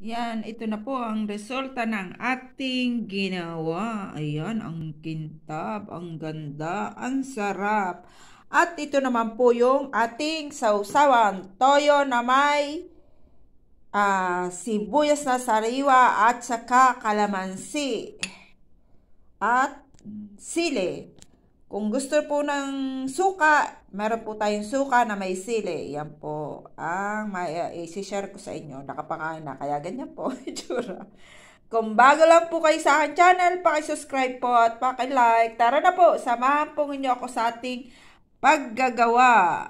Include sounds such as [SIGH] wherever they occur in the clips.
Yan, ito na po ang resulta ng ating ginawa. Ayan, ang kintab, ang ganda, ang sarap. At ito naman po yung ating sausawan. Toyo na may uh, sibuyas na sariwa at saka kalamansi at sili. Kung gusto po ng suka, meron po tayong suka na may sili. Yan po ang may, uh, ah, i-share ko sa inyo. Nakapakain na, kaya ganyan po [LAUGHS] itsura. Kung bago lang po kayo sa akin channel, subscribe po at like. Tara na po, samahan po ninyo ako sa ating paggagawa.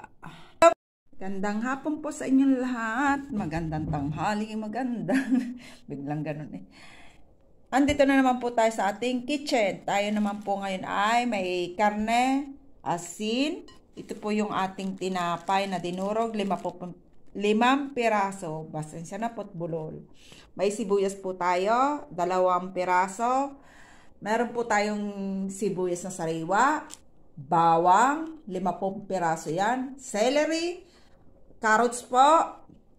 Gandang hapon po sa inyong lahat. Magandang tanghali, magandang. [LAUGHS] Biglang ganun eh. Andito na naman po tayo sa ating kitchen. Tayo naman po ngayon ay may karne, asin. Ito po yung ating tinapay na dinurog. Lima po, limang piraso. Basensya na po't bulol. May sibuyas po tayo. Dalawang piraso. Meron po tayong sibuyas na sariwa. Bawang. Lima po piraso yan. Celery. Carrots po.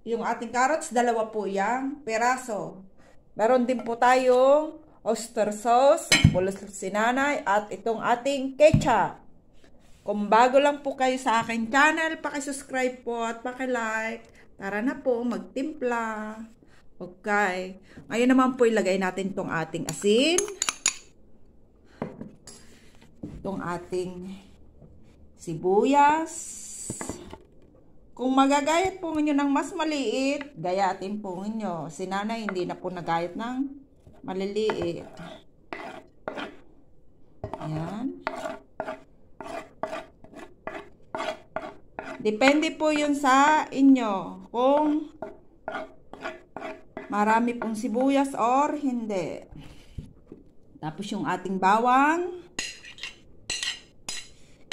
Yung ating carrots, dalawa po yan. Piraso. Meron din po tayong oyster sauce, bulos sinanay, at itong ating ketchup. Kung bago lang po kayo sa akin channel, subscribe po at like Tara na po, magtimpla. Okay. Ngayon naman po ilagay natin tong ating asin. Itong ating sibuyas. Kung magagayat po ninyo ng mas maliit, gayatin po ninyo. Si nanay hindi na po nagayat ng maliliit. Ayan. Depende po yun sa inyo kung marami pong sibuyas or hindi. Tapos yung ating bawang.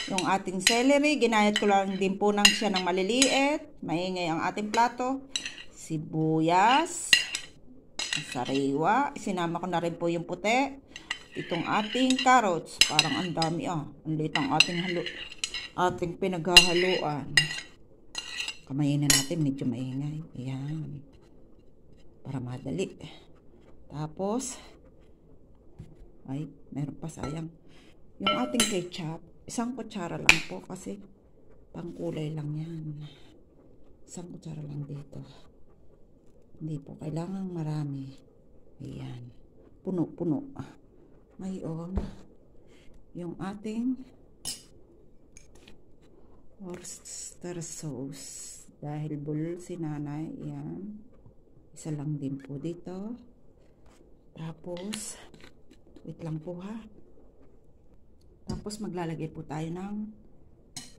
Yung ating celery, ginayat ko lang din po ng siya ng maliliit. Maingay ang ating plato. Sibuyas. Sariwa. Sinama ko na rin po yung puti. Itong ating carrots. Parang ang dami ah. Ang liit ang ating, halo, ating pinaghahaluan. Kamayin na natin. Medyo maingay. Ayan. Para madali. Tapos, ay, meron pa sayang. Yung ating ketchup Isang kutsara lang po kasi pangkulay lang yan. Isang kutsara lang dito. Hindi po kailangan marami. Ayan. Puno-puno. Ngayon, yung ating Worcester sauce. Dahil bulol si nanay. Ayan. Isa lang din po dito. Tapos, wait lang po ha tapos maglalagay po tayo ng,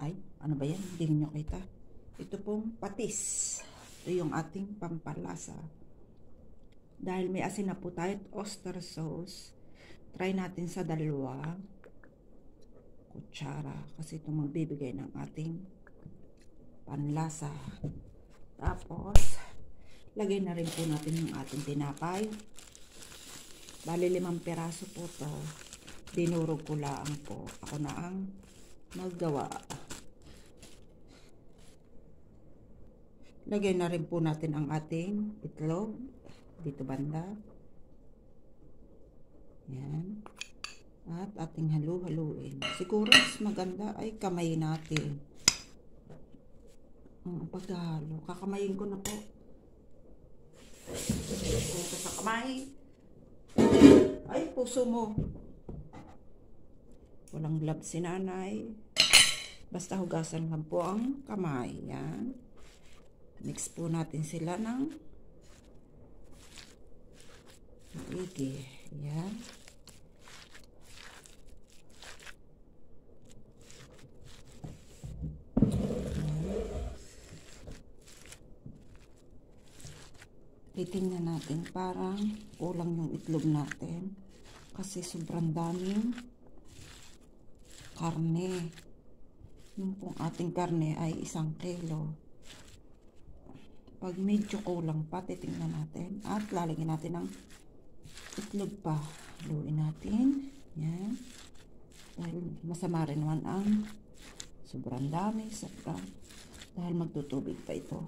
ay, ano ba yan? Hindi nyo kita. Ito pong patis. Ito yung ating pampalasa. Dahil may asin na po tayo at oyster sauce, try natin sa dalawa kutsara kasi ito magbibigay ng ating panlasa. Tapos, lagay na rin po natin yung ating tinapay. Bali limang peraso po to dinurog ko lang po. Ako na ang maggawa. Lagay na rin po natin ang ating itlog dito banda. Yan. At ating halu-haluin. Siguro mas maganda ay kamay natin. Ang paghalo. Kakamayin ko na po. Punta sa kamay. Ay, puso mo. Walang gloves si nanay. Basta hugasan lang po ang kamay. Yan. Mix po natin sila ng maigi. Yan. Iting natin parang kulang yung itlog natin kasi sobrang daming karne. Yung pong ating karne ay isang kilo. Pag medyo kulang pa, titingnan natin. At lalagyan natin ng itlog pa. Luin natin. Yan. Dahil masama rin naman ang sobrang dami. Sobrang, dahil magtutubig pa ito.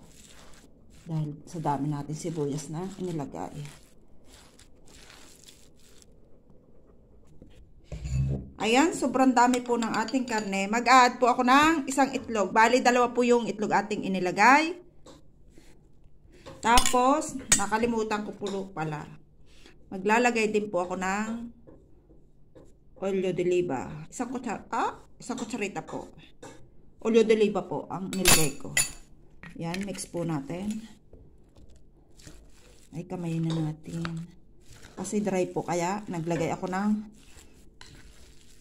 Dahil sa dami natin sibuyas na inilagay. Ayan, sobrang dami po ng ating karne. Mag-add po ako ng isang itlog. Bali, dalawa po yung itlog ating inilagay. Tapos, nakalimutan ko po pala. Maglalagay din po ako ng olio de liba. Isang kutsara, ah, isang kutsarita po. Olio de liba po ang nilagay ko. Yan, mix po natin. Ay, kamay na natin. Kasi dry po, kaya naglagay ako ng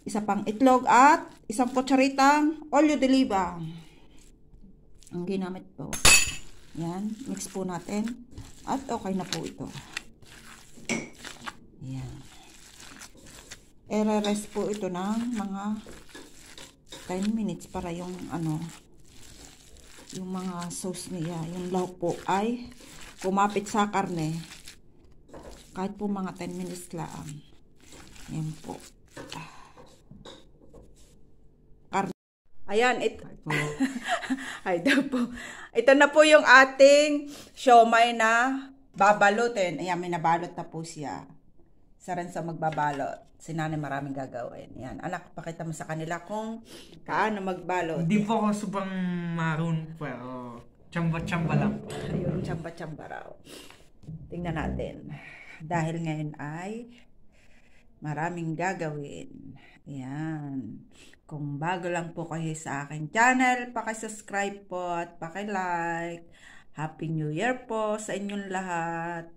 isa pang itlog at isang kutsaritang olyo de liba. Ang ginamit po. Yan, mix po natin. At okay na po ito. Yan. Ere-rest po ito ng mga 10 minutes para yung ano yung mga sauce niya, yung lahok po ay kumapit sa karne. Kahit po mga 10 minutes lang. Yan po. Ayan, it... [LAUGHS] Ay, daw po. Ito na po yung ating siomay na babalutin. Ayan, may nabalot na po siya. Isa rin sa magbabalot. Si nanay maraming gagawin. Ayan, anak, pakita mo sa kanila kung kaano magbalot. Hindi po ako subang maroon pero chamba-chamba lang. Ayun, chamba-chamba raw. Tingnan natin. Dahil ngayon ay maraming gagawin. Ayan. Kung bago lang po kayo sa akin channel, subscribe po at like. Happy New Year po sa inyong lahat.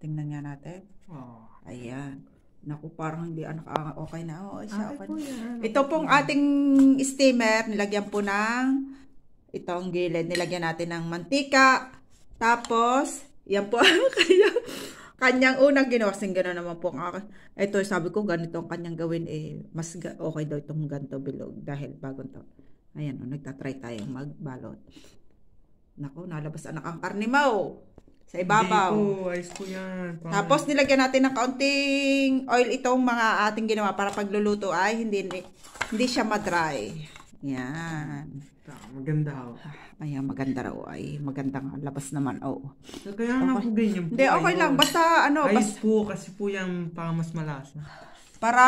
Tingnan nga natin. Oh. Ayan. Naku, parang hindi anak ah, okay na. Oo, siya okay. okay. Po Ito pong ating steamer, nilagyan po ng itong ang gilid, nilagyan natin ng mantika. Tapos, yan po [LAUGHS] ang kaya kanyang unang ginawa kasi gano'n naman po ang ito sabi ko ganito ang kanyang gawin eh mas okay daw itong ganito bilog dahil bagong taon ayan o oh, nagtatry tayong magbalot nako nalabas anak ang karnimaw sa ibabaw. Hindi ko, ayos ko yan. Parang... Tapos nilagyan natin ng kaunting oil itong mga ating ginawa para pagluluto ay hindi hindi siya madry. Yan. Maganda ho. Oh. Ay, ah, maganda raw. Ay, maganda magandang labas naman. Oo. Oh. So, kaya nga okay. po ganyan po. Hindi, okay lang. Basta ano. Ayos basta, po kasi po yung para mas ah, malasa. Ah, para,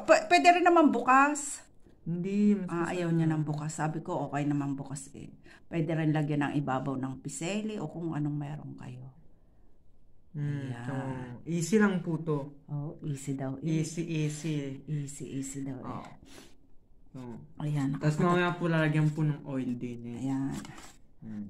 uh, pwede rin naman bukas. Hindi. ah, ayaw niya ng bukas. Sabi ko, okay naman bukas eh. Pwede rin lagyan ng ibabaw ng piseli o kung anong meron kayo. Mm, Ayan. so, easy lang po to. Oh, easy daw. Eh. Easy, easy. Easy, easy daw. Eh. Oh. Eh. Oo. Ayan. Tapos mamaya po lalagyan po ng oil din eh. Ayan. Hmm.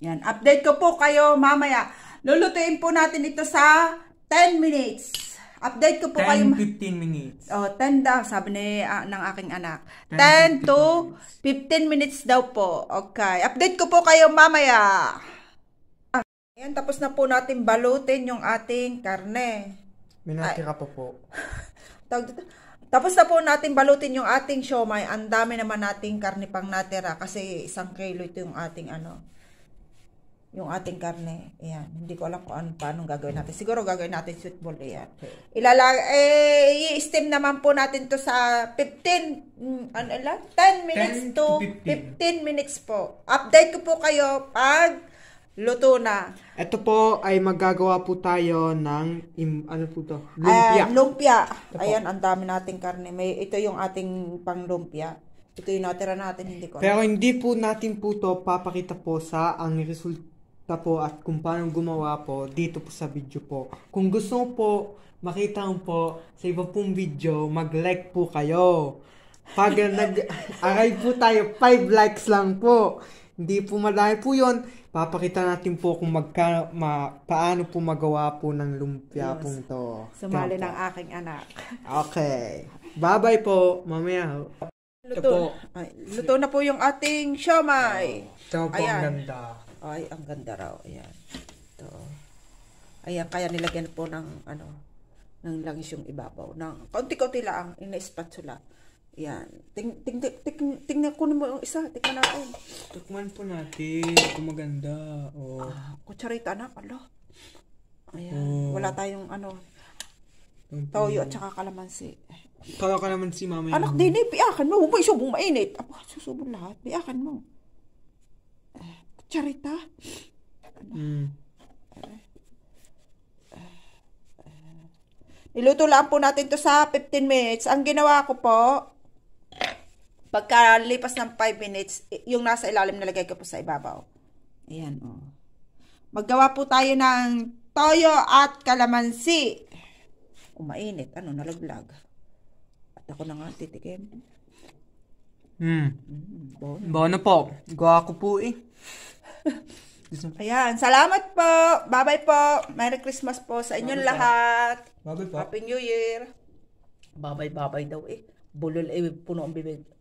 Yan. Update ko po kayo mamaya. Lulutuin po natin ito sa 10 minutes. Update ko po 10, kayo. 10-15 minutes. Oh, 10 daw, sabi ni, uh, ng aking anak. 10, 10 to 15 minutes. 15 minutes daw po. Okay. Update ko po kayo mamaya. Ah, ayan, tapos na po natin balutin yung ating karne. Minatira po po tawag dito, tapos na po natin balutin yung ating siomay. Ang dami naman nating karne pang natira kasi isang kilo ito yung ating ano, yung ating karne. Ayan. Hindi ko alam kung ano, paano gagawin natin. Siguro gagawin natin sweet ball. Ayan. Ilalag, eh, i-steam naman po natin to sa 15, mm, ano ilan? 10 minutes 10 to 15. 15 minutes po. Update ko po kayo pag Luto na. Ito po ay magagawa po tayo ng, im, ano po to? Ah, lumpia. Ayan, lumpia. Ito Ayan, ang dami nating karne. May, ito yung ating pang lumpia. Ito yung natira natin, hindi ko. Pero hindi po natin po to papakita po sa ang resulta po at kung paano gumawa po dito po sa video po. Kung gusto po makita po sa iba pong video, mag-like po kayo. Pag [LAUGHS] nag-aray po tayo, 5 likes lang po. Hindi po malayo po yun. Papakita natin po kung magka, ma, paano po magawa po ng lumpia yes. pong to. Sumali ng aking anak. okay. Bye-bye po. Mamaya. Luto. po. Ay, luto na po yung ating siomay. Oh, ito po Ayan. ang ganda. Ay, ang ganda raw. Ayan. Ito. Ayan, kaya nilagyan po ng ano, ng langis yung ibabaw. Ng, konti kaunti lang ang ina-spatula. Yan. Ting, ting, ting, ting, tingnan ko naman yung isa. Tingnan natin. Tukman po natin. Kung maganda. Oh. Ah, kutsarita na. Alo. Ayan. Oh. Wala tayong ano. Toyo at saka kalamansi. Kala kalamansi mama. Anak, din eh. Biakan mo. Huwag isubong mainit. Apo, susubong lahat. Biakan mo. Eh, kutsarita. Ano? Mm. Eh. eh, Iluto lang po natin to sa 15 minutes. Ang ginawa ko po, Pagkalipas ng 5 minutes, eh, yung nasa ilalim nalagay ko po sa ibabaw. Ayan, o. Oh. Maggawa po tayo ng toyo at kalamansi. Umainit. Ano, nalaglag. At ako na nga titikim. Hmm. Mm, bono. bono po. Gawa ko po eh. [LAUGHS] Ayan. Salamat po. Bye-bye po. Merry Christmas po sa inyong Bye-bye lahat. Bye-bye po. Happy New Year. Bye-bye, bye-bye daw eh. Bulol eh. Puno ang bibig.